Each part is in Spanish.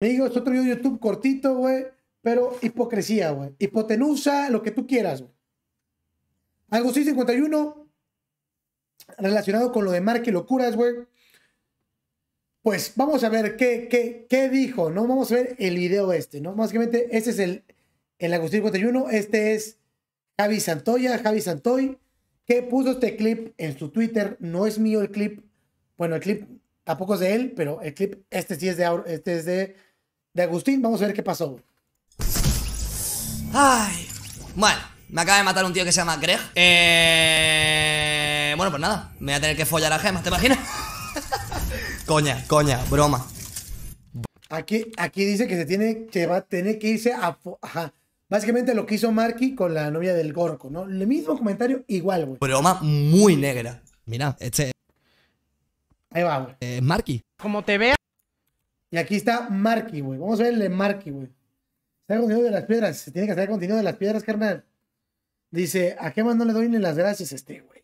es otro video de YouTube cortito, güey. Pero hipocresía, güey. Hipotenusa, lo que tú quieras, güey. Agustín 51 relacionado con lo de Marque locuras, güey. Pues vamos a ver qué, qué, dijo, ¿no? Vamos a ver el video este, ¿no? Básicamente, este es el, el Agustín 51. Este es Javi Santoya, Javi Santoy, que puso este clip en su Twitter. No es mío el clip. Bueno, el clip tampoco es de él, pero el clip, este sí es de, este es de de Agustín. Vamos a ver qué pasó. Ay, bueno, me acaba de matar un tío que se llama Greg. Eh, bueno, pues nada, me voy a tener que follar a Gemma ¿te imaginas? coña, coña, broma. Aquí, aquí dice que se tiene que va a tener que irse a. Básicamente lo que hizo Marky con la novia del Gorco, ¿no? El mismo comentario, igual, güey. Broma muy negra. Mira, este. Ahí va, güey. Marky. Como te vea. Y aquí está Marky, güey. Vamos a verle el de Marky, güey. Está contenido de las piedras. Se tiene que hacer contenido de las piedras, carnal. Dice, ¿a qué más no le doy ni las gracias a este, güey?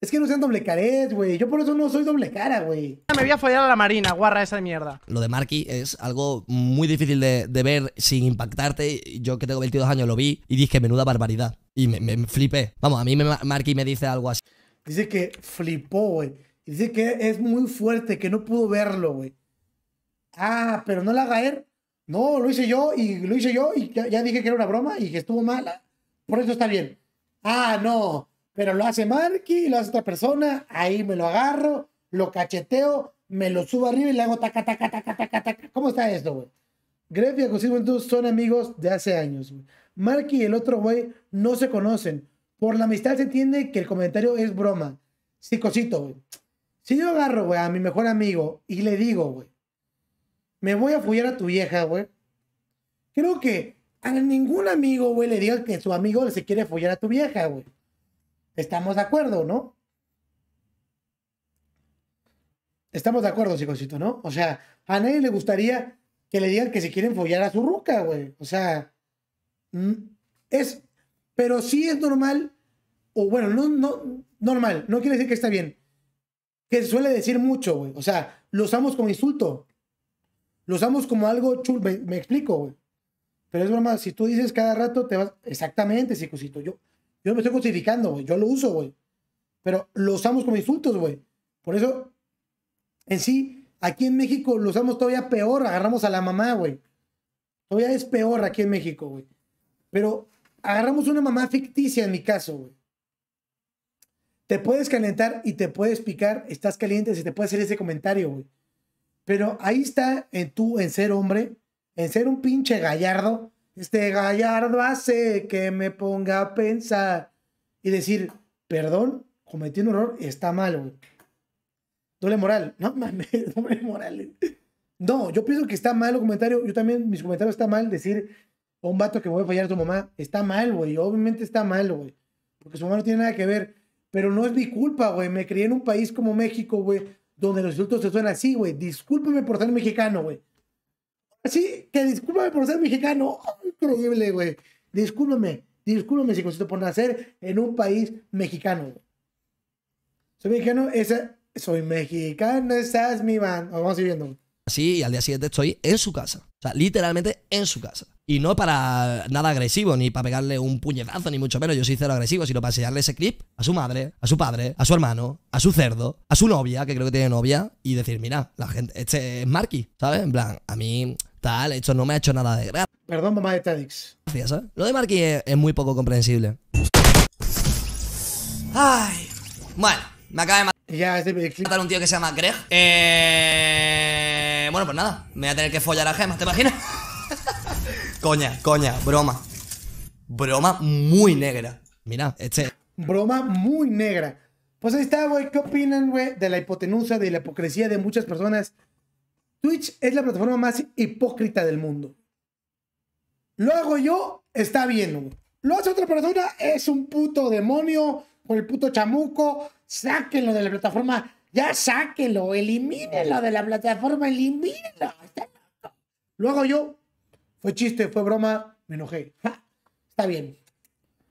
Es que no sean doble caret, güey. Yo por eso no soy doble cara, güey. Me voy a follar a la marina, guarra esa mierda. Lo de Marky es algo muy difícil de, ver sin impactarte. Yo que tengo 22 años lo vi y dije, menuda barbaridad. Y me, flipé. Vamos, a mí me, Marky me dice algo así. Dice que flipó, güey. Dice que es muy fuerte, que no pudo verlo, güey. Ah, pero no la haga él. No, lo hice yo y lo hice yo y ya, dije que era una broma y que estuvo mala. Por eso está bien. Ah, no, pero lo hace Marky, lo hace otra persona, ahí me lo agarro, lo cacheteo, me lo subo arriba y le hago taca, taca, taca, taca, taca. ¿Cómo está esto, güey? Gref y Agustín son amigos de hace años. Güey. Marky y el otro güey no se conocen. Por la amistad se entiende que el comentario es broma. Sí, cosito, güey. Si yo agarro, güey, a mi mejor amigo y le digo, güey, me voy a follar a tu vieja, güey. Creo que a ningún amigo, güey, le diga que su amigo se quiere follar a tu vieja, güey. Estamos de acuerdo, ¿no? Estamos de acuerdo, chicosito, ¿no? O sea, a nadie le gustaría que le digan que se quieren follar a su ruca, güey. O sea, mm, es. Pero sí es normal, o bueno, no, no, normal, no quiere decir que está bien. Que suele decir mucho, güey. O sea, lo usamos como insulto lo usamos como algo chulo, me, explico, güey. Pero es broma, si tú dices cada rato, te vas, exactamente, psicosito, yo, yo me estoy justificando, güey, yo lo uso, güey. Pero lo usamos como insultos, güey. Por eso, en sí, aquí en México lo usamos todavía peor, agarramos a la mamá, güey. Todavía es peor aquí en México, güey. Pero agarramos una mamá ficticia en mi caso, güey. Te puedes calentar y te puedes picar, estás caliente si te puede hacer ese comentario, güey. Pero ahí está en tú, en ser hombre, en ser un pinche gallardo. Este gallardo hace que me ponga a pensar y decir, perdón, cometí un error, está mal, güey. Doble moral, no mames, doble moral. No, yo pienso que está mal el comentario. Yo también, mis comentarios está mal decir a un vato que voy a fallar a tu mamá. Está mal, güey. Obviamente está mal, güey. Porque su mamá no tiene nada que ver. Pero no es mi culpa, güey. Me crié en un país como México, güey donde los insultos se suenan así, güey. Discúlpame por ser mexicano, güey. Así que discúlpame por ser mexicano. increíble, güey. Discúlpame. Discúlpame si consigo por nacer en un país mexicano. Soy mexicano, esa, soy mexicano, esa es mi mano Vamos a ir viendo. Así, y al día siguiente estoy en su casa. O sea, literalmente en su casa. Y no para nada agresivo, ni para pegarle un puñetazo, ni mucho menos. Yo soy cero agresivo, sino para enseñarle ese clip a su madre, a su padre, a su hermano, a su cerdo, a su novia, que creo que tiene novia, y decir, mira, la gente, este es Marky, ¿sabes? En plan, a mí, tal, esto no me ha hecho nada de gracia. Perdón, mamá de Tadix. Gracias, ¿sabes? Lo de Marky es, muy poco comprensible. Ay. Bueno, me acaba de este matar. Ya, un tío que se llama Greg. Eh. Bueno, pues nada, me voy a tener que follar a Gemma, ¿te imaginas? Coña, coña, broma. Broma muy negra. Mira, este. Broma muy negra. Pues ahí está, güey. ¿Qué opinan, güey, de la hipotenusa, de la hipocresía de muchas personas? Twitch es la plataforma más hipócrita del mundo. Lo hago yo, está bien, güey. Lo hace otra persona, es un puto demonio con el puto chamuco. Sáquenlo de la plataforma. Ya sáquenlo, elimínenlo de la plataforma, elimínenlo. Lo hago yo, fue chiste, fue broma, me enojé. Está bien.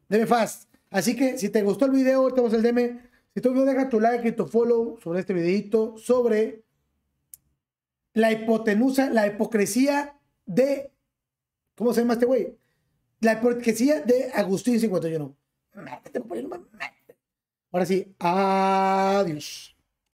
Deme fast. Así que si te gustó el video, te vamos el DM. Si tú no deja tu like y tu follow sobre este videito, sobre la hipotenusa, la hipocresía de. ¿Cómo se llama este güey? La hipocresía de Agustín 51. Ahora sí, adiós.